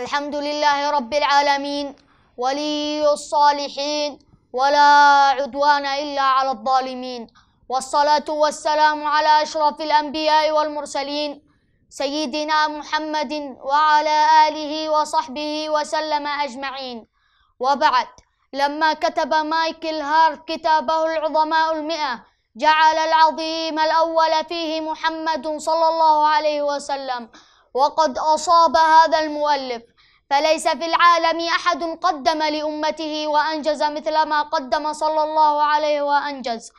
الحمد لله رب العالمين ولي الصالحين ولا عدوان إلا على الظالمين والصلاة والسلام على أشرف الأنبياء والمرسلين سيدنا محمد وعلى آله وصحبه وسلم أجمعين وبعد لما كتب مايكل هارت كتابه العظماء المئة جعل العظيم الأول فيه محمد صلى الله عليه وسلم وقد أصاب هذا المؤلف فليس في العالم أحد قدم لأمته وأنجز مثل ما قدم صلى الله عليه وأنجز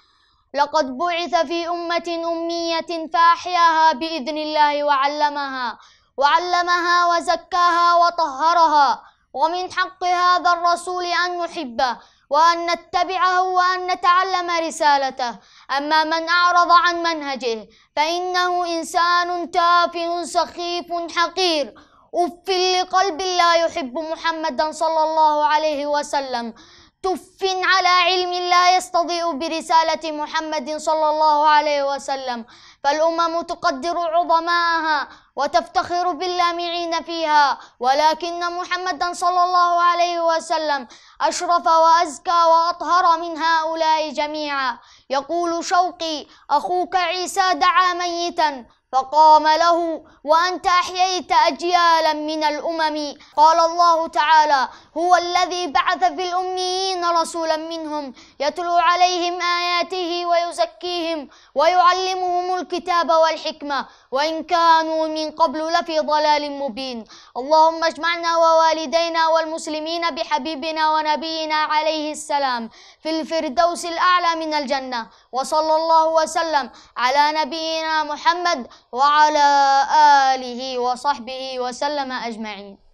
لقد بعث في أمة أمية فأحياها بإذن الله وعلمها وعلمها وزكاها وطهرها ومن حق هذا الرسول أن نحبه وأن نتبعه وأن نتعلم رسالته أما من أعرض عن منهجه فإنه إنسان تافه سخيف حقير أف لقلب لا يحب محمدا صلى الله عليه وسلم تف على علم لا يستضيء برسالة محمد صلى الله عليه وسلم فالأمم تقدر عظماءها وتفتخر باللامعين فيها ولكن محمدا صلى الله عليه وسلم أشرف وأزكى وأطهر من هؤلاء جميعا يقول شوقي أخوك عيسى دعا ميتا فقام له وأنت أحييت أجيالا من الأمم قال الله تعالى هو الذي بعث في الأميين رسولا منهم يتلو عليهم آياته ويزكيهم ويعلمهم الكتاب والحكمة وإن كانوا من قبل لفي ضلال مبين اللهم اجمعنا ووالدينا والمسلمين بحبيبنا ونبينا عليه السلام في الفردوس الأعلى من الجنة وصلى الله وسلم على نبينا محمد وعلى آله وصحبه وسلم أجمعين